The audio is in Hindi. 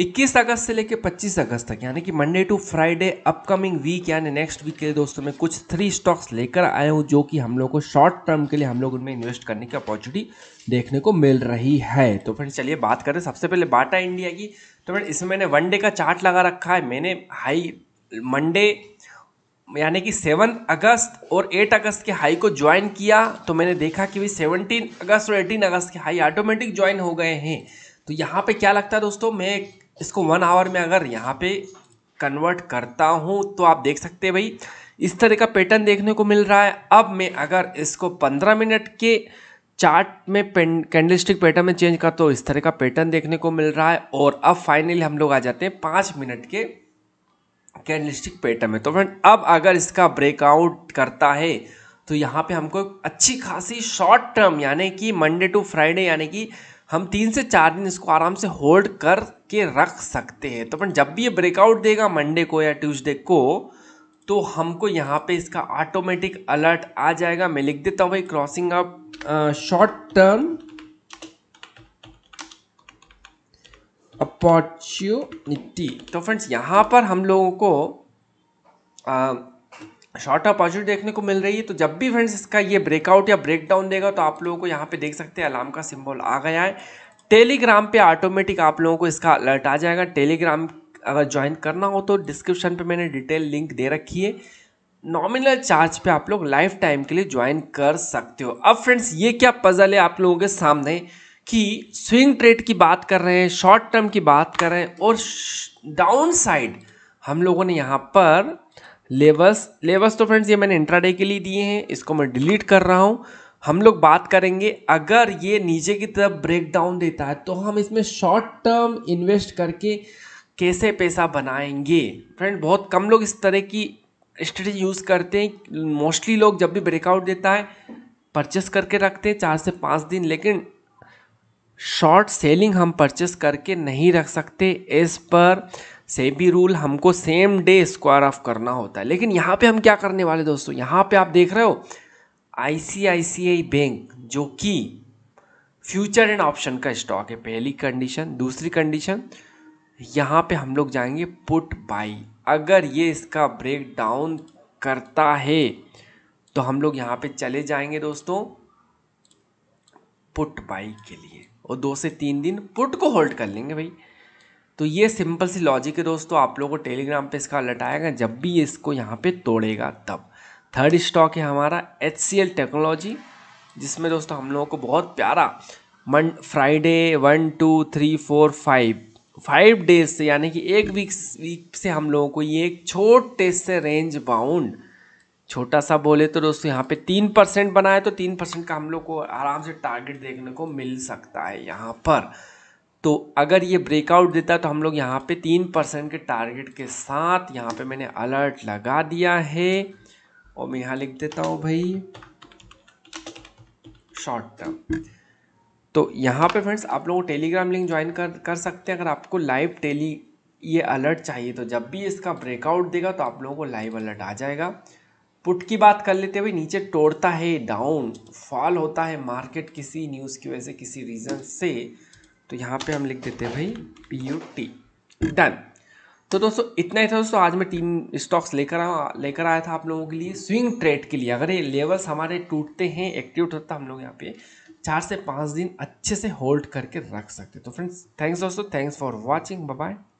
21 अगस्त से लेकर 25 अगस्त तक यानी कि Monday to Friday upcoming week यानी नेक्स्ट वीक के लिए दोस्तों मैं कुछ थ्री स्टॉक्स लेकर आया हूँ जो कि हम लोग को शॉर्ट टर्म के लिए हम लोग उनमें इन्वेस्ट करने की अपॉर्चुनिटी देखने को मिल रही है तो फ्रेंड चलिए बात करें सबसे पहले बाटा इंडिया की तो फ्रेंड इसमें मैंने वन डे का चार्ट लगा रखा है मैंने हाई मंडे यानी कि सेवन अगस्त और एट अगस्त के हाई को ज्वाइन किया तो मैंने देखा कि भाई सेवनटीन अगस्त और एटीन अगस्त के हाई ऑटोमेटिक ज्वाइन हो गए हैं तो यहाँ पे क्या लगता है दोस्तों मैं इसको वन आवर में अगर यहाँ पे कन्वर्ट करता हूँ तो आप देख सकते हैं भाई इस तरह का पैटर्न देखने को मिल रहा है अब मैं अगर इसको पंद्रह मिनट के चार्ट में कैंडल स्टिक पैटर्न में चेंज करता हूँ इस तरह का पैटर्न देखने को मिल रहा है और अब फाइनली हम लोग आ जाते हैं पाँच मिनट के कैंडल स्टिक पैटर्न में तो फ्रेंड अब अगर इसका ब्रेकआउट करता है तो यहाँ पे हमको अच्छी खासी शॉर्ट टर्म यानी कि मंडे टू फ्राइडे यानी कि हम तीन से चार दिन इसको आराम से होल्ड करके रख सकते हैं तो अपन जब भी ये ब्रेकआउट देगा मंडे को या ट्यूसडे को तो हमको यहाँ पे इसका ऑटोमेटिक अलर्ट आ जाएगा मैं लिख देता हूँ भाई crossing up short term opportunity तो फ्रेंड्स यहाँ पर हम लोगों को शॉर्ट पॉजिटिव देखने को मिल रही है तो जब भी फ्रेंड्स इसका ये ब्रेकआउट या ब्रेकडाउन देगा तो आप लोगों को यहाँ पे देख सकते हैं अलार्म का सिंबल आ गया है टेलीग्राम पे ऑटोमेटिक आप लोगों को इसका अलर्ट आ जाएगा टेलीग्राम अगर ज्वाइन करना हो तो डिस्क्रिप्शन पे मैंने डिटेल लिंक दे रखी है नॉमिनल चार्ज पर आप लोग लाइफ टाइम के लिए ज्वाइन कर सकते हो अब फ्रेंड्स ये क्या पजल है आप लोगों के सामने कि स्विंग ट्रेड की बात कर रहे हैं शॉर्ट टर्म की बात कर रहे हैं और डाउन साइड हम लोगों ने यहाँ पर लेवस लेवस तो फ्रेंड्स ये मैंने इंट्राडे के लिए दिए हैं इसको मैं डिलीट कर रहा हूँ हम लोग बात करेंगे अगर ये नीचे की तरफ ब्रेक डाउन देता है तो हम इसमें शॉर्ट टर्म इन्वेस्ट करके कैसे पैसा बनाएंगे फ्रेंड बहुत कम लोग इस तरह की स्ट्रेटी यूज़ करते हैं मोस्टली लोग जब भी ब्रेकआउट देता है परचेस करके रखते हैं चार से पाँच दिन लेकिन शॉर्ट सेलिंग हम परचेस करके नहीं रख सकते इस पर से भी रूल हमको सेम डे स्क्वायर ऑफ करना होता है लेकिन यहाँ पे हम क्या करने वाले दोस्तों यहाँ पे आप देख रहे हो आईसीआईसीआई बैंक जो कि फ्यूचर एंड ऑप्शन का स्टॉक है पहली कंडीशन दूसरी कंडीशन यहाँ पे हम लोग जाएंगे पुट बाई अगर ये इसका ब्रेक डाउन करता है तो हम लोग यहाँ पे चले जाएंगे दोस्तों पुट बाई के लिए और दो से तीन दिन पुट को होल्ड कर लेंगे भाई तो ये सिंपल सी लॉजिक है दोस्तों आप लोगों को टेलीग्राम पे इसका अलर्ट आएगा जब भी इसको यहाँ पे तोड़ेगा तब थर्ड स्टॉक है हमारा एच टेक्नोलॉजी जिसमें दोस्तों हम लोगों को बहुत प्यारा मन Friday one two three four five five days से यानी कि एक वीक वीक से हम लोगों को ये एक छोटे से रेंज बाउंड छोटा सा बोले तो दोस्तों यहाँ पे तीन परसेंट बनाए तो तीन परसेंट का हम लोग को आराम से टारगेट देखने को मिल सकता है यहाँ पर तो अगर ये ब्रेकआउट देता तो हम लोग यहाँ पे तीन परसेंट के टारगेट के साथ यहाँ पे मैंने अलर्ट लगा दिया है और मैं यहाँ लिख देता हूँ भाई शॉर्ट टर्म तो यहाँ पे फ्रेंड्स आप लोग टेलीग्राम लिंक ज्वाइन कर कर सकते हैं अगर आपको लाइव टेली ये अलर्ट चाहिए तो जब भी इसका ब्रेकआउट देगा तो आप लोगों को लाइव अलर्ट आ जाएगा पुट की बात कर लेते हुए नीचे तोड़ता है डाउन फॉल होता है मार्केट किसी न्यूज़ की वजह से किसी रीज़न से तो यहाँ पे हम लिख देते हैं भाई पी यू टी डन तो दोस्तों इतना ही था दोस्तों आज मैं तीन स्टॉक्स लेकर आया लेकर आया था आप लोगों के लिए स्विंग ट्रेड के लिए अगर ये लेवल्स हमारे टूटते हैं एक्टिव होता है हम लोग यहाँ पे चार से पाँच दिन अच्छे से होल्ड करके रख सकते तो फ्रेंड्स थैंक्स दोस्तों थैंक्स फॉर वॉचिंग बाय